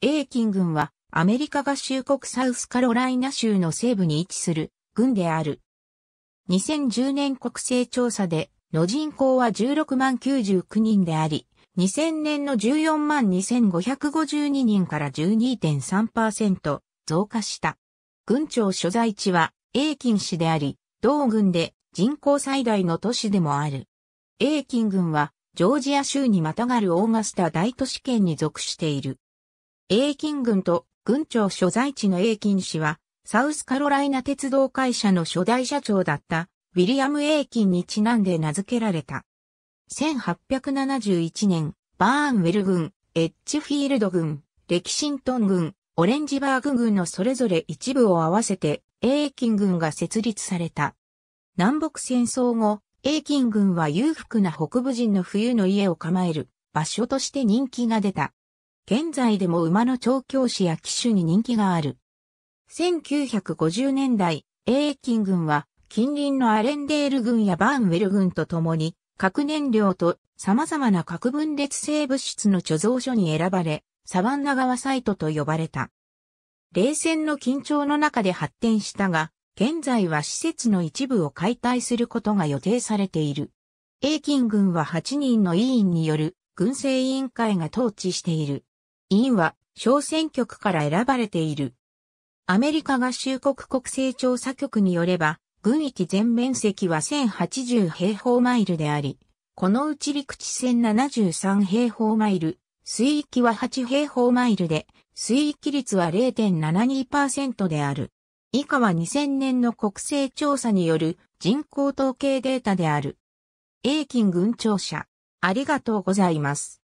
英金軍はアメリカ合衆国サウスカロライナ州の西部に位置する軍である。2010年国勢調査での人口は16万99人であり、2000年の14万2552人から12.3%増加した。軍庁所在地は英金市であり、同軍で人口最大の都市でもある。英金軍はジョージア州にまたがるオーガスタ大都市圏に属している。英金郡と郡庁所在地の英金氏は、サウスカロライナ鉄道会社の初代社長だったウィリアム・エイキンにちなんで名付けられた。1871年、バーンウェル郡、エッジフィールド郡、レキシントン郡、オレンジバーグ郡のそれぞれ一部を合わせて、英金軍郡が設立された。南北戦争後、英金軍郡は裕福な北部人の冬の家を構える場所として人気が出た。現在でも馬の調教師や騎手に人気がある。1950年代、英金軍は近隣のアレンデール軍やバーンウェル軍と共に核燃料と様々な核分裂性物質の貯蔵所に選ばれ、サバンナ川サイトと呼ばれた。冷戦の緊張の中で発展したが、現在は施設の一部を解体することが予定されている。英金軍は8人の委員による軍政委員会が統治している。委員は小選挙区から選ばれている。アメリカ合衆国国勢調査局によれば、軍域全面積は1080平方マイルであり、このうち陸地線73平方マイル、水域は8平方マイルで、水域率は0.72%である。以下は2000年の国勢調査による人口統計データである。英金軍庁舎、ありがとうございます。